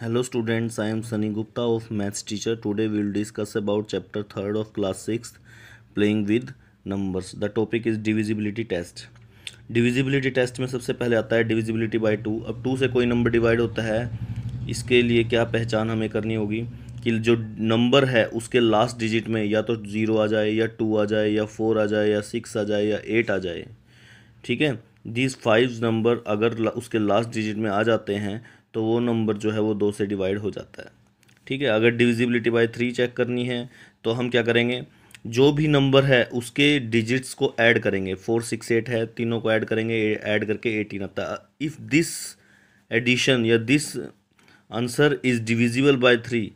hello students I am Sunny Gupta of maths teacher today we will discuss about chapter third of class six playing with numbers the topic is divisibility test divisibility test में सबसे पहले आता है divisibility by two अब two से कोई number divide होता है इसके लिए क्या पहचान हमें करनी होगी कि जो नंबर है उसके लास्ट डिजिट में या तो जीरो आ जाए या टू आ जाए या फोर आ जाए या सिक्स आ जाए या एट आ जाए ठीक है दीज फाइव नंबर अगर उसके लास्ट डिजिट में आ जाते हैं तो वो नंबर जो है वो दो से डिवाइड हो जाता है ठीक है अगर डिविजिबिलिटी बाय थ्री चेक करनी है तो हम क्या करेंगे जो भी नंबर है उसके डिजिट्स को ऐड करेंगे फोर सिक्स एट है तीनों को ऐड करेंगे ऐड करके एटीन आता है इफ़ दिस एडिशन या this answer is divisible by three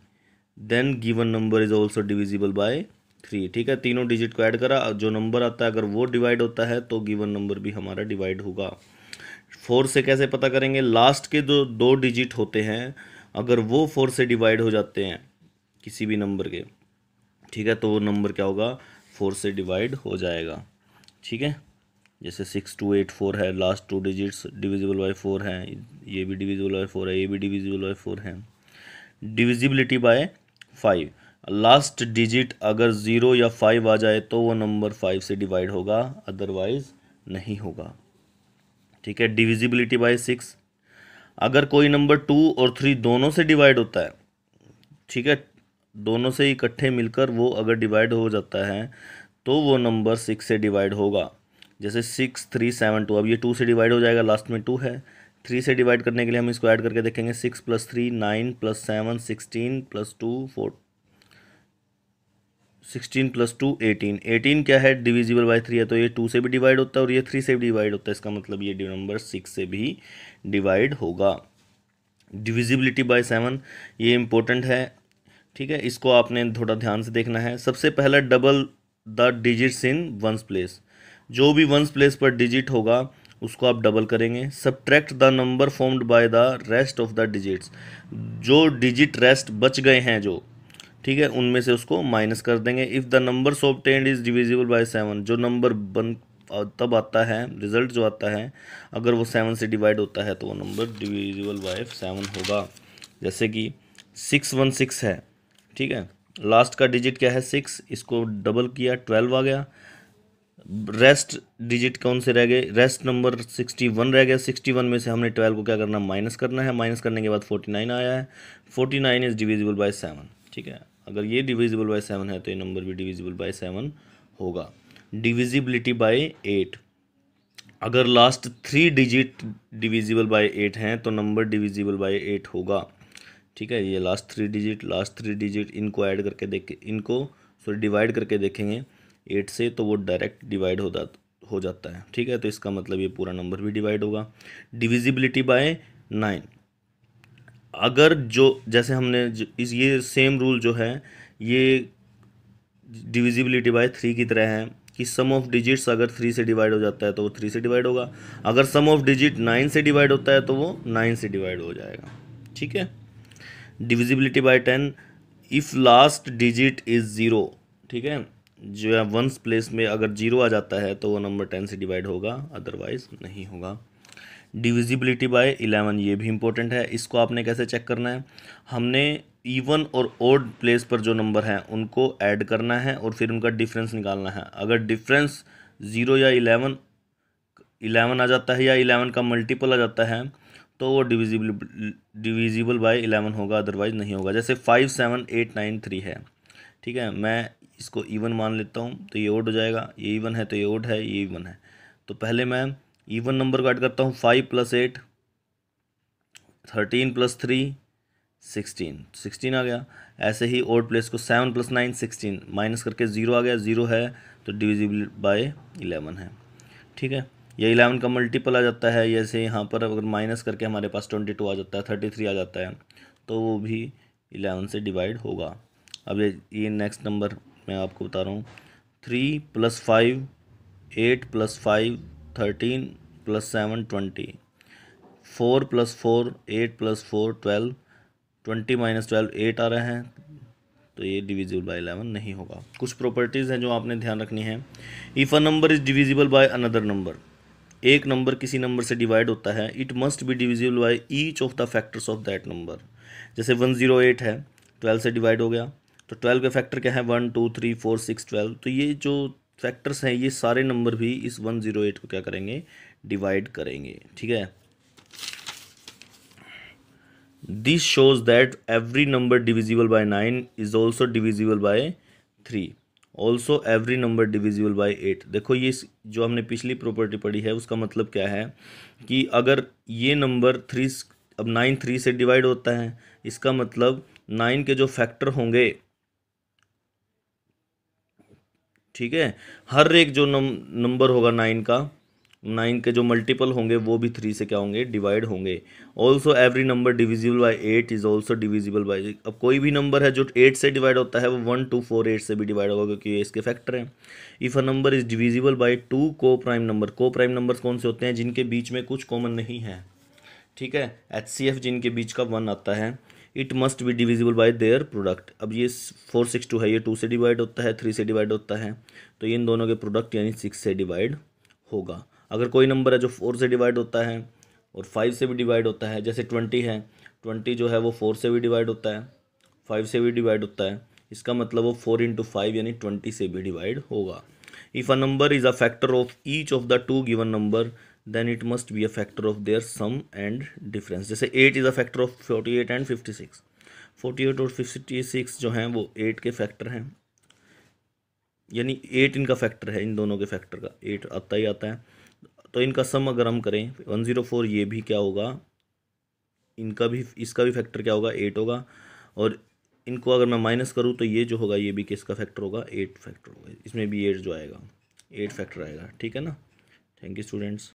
then given number is also divisible by three ठीक है तीनों डिजिट को ऐड करा जो नंबर आता है अगर वो डिवाइड होता है तो गिवन नंबर भी हमारा डिवाइड होगा फोर से कैसे पता करेंगे लास्ट के जो दो डिजिट होते हैं अगर वो फोर से डिवाइड हो जाते हैं किसी भी नंबर के ठीक है तो वो नंबर क्या होगा फोर से डिवाइड हो जाएगा ठीक है जैसे सिक्स टू एट फोर है last two digits divisible by four है ये भी डिविजिबल बाय फोर है ये भी डिविजिबल बाय फोर है divisibility by five last digit अगर ज़ीरो या फाइव आ जाए तो वो नंबर फाइव से डिवाइड होगा अदरवाइज़ नहीं होगा ठीक है डिविजिबिलिटी बाय सिक्स अगर कोई नंबर टू और थ्री दोनों से डिवाइड होता है ठीक है दोनों से इकट्ठे मिलकर वो अगर डिवाइड हो जाता है तो वो नंबर सिक्स से डिवाइड होगा जैसे सिक्स थ्री सेवन टू अब ये टू से डिवाइड हो जाएगा लास्ट में टू है थ्री से डिवाइड करने के लिए हम इसको ऐड करके देखेंगे six plus three nine plus seven sixteen plus two four sixteen plus two eighteen eighteen क्या है डिविजिबल बाय थ्री है तो ये टू से भी डिवाइड होता है और ये थ्री से भी डिवाइड होता है इसका मतलब ये नंबर सिक्स से भी डिवाइड होगा डिविजिबिलिटी बाय सेवन ये इंपॉर्टेंट है ठीक है इसको आपने थोड़ा ध्यान से देखना है सबसे पहला double the digits in once place जो भी वंस प्लेस पर डिजिट होगा उसको आप डबल करेंगे subtract the number formed by the rest of the digits जो डिजिट रेस्ट बच गए हैं जो ठीक है उनमें से उसको माइनस कर देंगे if the number obtained is divisible by seven जो नंबर बन तब आता है रिजल्ट जो आता है अगर वो सेवन से डिवाइड होता है तो वो नंबर डिविजिबल बाय सेवन होगा जैसे कि सिक्स वन सिक्स है ठीक है लास्ट का डिजिट क्या है सिक्स इसको डबल किया ट्वेल्व आ गया रेस्ट डिजिट कौन से रह गए रेस्ट नंबर सिक्सटी वन रह गया सिक्सटी वन में से हमने ट्वेल्व को क्या करना माइनस करना है माइनस करने के बाद फोर्टी नाइन आया है forty nine is divisible by seven ठीक है अगर ये डिविजिबल बाय सेवन है तो ये नंबर भी डिविजिबल बाय सेवन होगा डिविजिबिलिटी बाय एट अगर last three digit divisible by eight हैं तो नंबर डिविजिबल बाय एट होगा ठीक है ये last three digit last three digit इनको ऐड करके देख इनको सॉरी डिवाइड करके देखेंगे एट से तो वो डायरेक्ट डिवाइड हो जा हो जाता है ठीक है तो इसका मतलब ये पूरा नंबर भी डिवाइड होगा डिविजिबिलिटी बाय नाइन अगर जो जैसे हमने इस ये सेम रूल जो है ये डिविजिबिलिटी बाय थ्री की तरह है कि सम ऑफ डिजिट्स अगर थ्री से डिवाइड हो जाता है तो वो थ्री से डिवाइड होगा अगर सम ऑफ डिजिट नाइन से डिवाइड होता है तो वो नाइन से डिवाइड हो जाएगा ठीक है divisibility by ten if last digit is zero ठीक है जो है वंस प्लेस में अगर जीरो आ जाता है तो वो नंबर टेन से डिवाइड होगा अदरवाइज नहीं होगा डिविजिबिलिटी बाय इलेवन ये भी इंपॉर्टेंट है इसको आपने कैसे चेक करना है हमने ईवन और ओड प्लेस पर जो नंबर हैं उनको ऐड करना है और फिर उनका डिफरेंस निकालना है अगर डिफरेंस ज़ीरो या इलेवन इलेवन आ जाता है या इलेवन का मल्टीपल आ जाता है तो वो डिविजिबल डिविजिबल बाय इलेवन होगा अदरवाइज़ नहीं होगा जैसे five seven eight nine three है ठीक है मैं इसको ईवन मान लेता हूँ तो ये ओड हो जाएगा ये ईवन है तो ये ओड है ये ईवन है तो पहले मैं ईवन नंबर को ऐड करता हूँ five plus eight thirteen plus three sixteen sixteen आ गया ऐसे ही ओल्ड प्लेस को seven plus nine sixteen minus करके ज़ीरो आ गया ज़ीरो है तो डिविजिबल बाय इलेवन है ठीक है ये इलेवन का मल्टीपल आ जाता है जैसे यहाँ पर अगर माइनस करके हमारे पास ट्वेंटी टू आ जाता है थर्टी थ्री आ जाता है तो वो भी इलेवन से डिवाइड होगा अब ये ये नेक्स्ट नंबर मैं आपको बता रहा हूँ three plus five eight plus five thirteen plus seven twenty four plus four eight plus four twelve twenty minus twelve eight आ रहे हैं तो ये डिविजिबल बाय एलेवन नहीं होगा कुछ प्रॉपर्टीज़ हैं जो आपने ध्यान रखनी है if a number is divisible by another number एक नंबर किसी नंबर से डिवाइड होता है it must be divisible by each of the factors of that number जैसे वन जीरो एट है ट्वेल्व से डिवाइड हो गया तो ट्वेल्व के फैक्टर क्या है one two three four six twelve तो ये जो फैक्टर्स हैं ये सारे नंबर भी इस वन जीरो एट को क्या करेंगे डिवाइड करेंगे ठीक है this shows that every number divisible by nine is also divisible by three also every number divisible by eight देखो ये जो हमने पिछली प्रॉपर्टी पढ़ी है उसका मतलब क्या है कि अगर ये नंबर थ्री अब नाइन थ्री से डिवाइड होता है इसका मतलब नाइन के जो फैक्टर होंगे ठीक है हर एक जो नंबर होगा नाइन का नाइन के जो मल्टीपल होंगे वो भी थ्री से क्या होंगे डिवाइड होंगे also every number divisible by eight is also divisible by अब कोई भी नंबर है जो एट से डिवाइड होता है वो वन टू फोर एट से भी डिवाइड होगा क्योंकि ये इसके फैक्टर हैं if a number is divisible by two coprime number coprime number कौन से होते हैं जिनके बीच में कुछ कॉमन नहीं है ठीक है एच सी एफ जिनके बीच का वन आता है it must be divisible by their product अब ये फोर सिक्स टू है ये टू से डिवाइड होता है थ्री से डिवाइड होता है तो इन दोनों के प्रोडक्ट यानी सिक्स से डिवाइड होगा अगर कोई नंबर है जो फोर से डिवाइड होता है और फाइव से भी डिवाइड होता है जैसे ट्वेंटी है ट्वेंटी जो है वो फोर से भी डिवाइड होता है फाइव से भी डिवाइड होता है इसका मतलब वो फोर इंटू फाइव यानी ट्वेंटी से भी डिवाइड होगा if a number is a factor of each of the two given number then it must be a factor of their sum and difference जैसे eight is a factor of forty eight and fifty six forty eight और fifty six जो हैं वो eight के factor हैं यानी eight इनका factor है इन दोनों के फैक्टर का एट आता ही आता है तो इनका सम अगर हम करें वन ज़ीरो फोर ये भी क्या होगा इनका भी इसका भी फैक्टर क्या होगा एट होगा और इनको अगर मैं माइनस करूँ तो ये जो होगा ये भी किसका फैक्टर होगा एट फैक्टर होगा इसमें भी एट जो आएगा एट फैक्टर आएगा ठीक है ना थैंक यू स्टूडेंट्स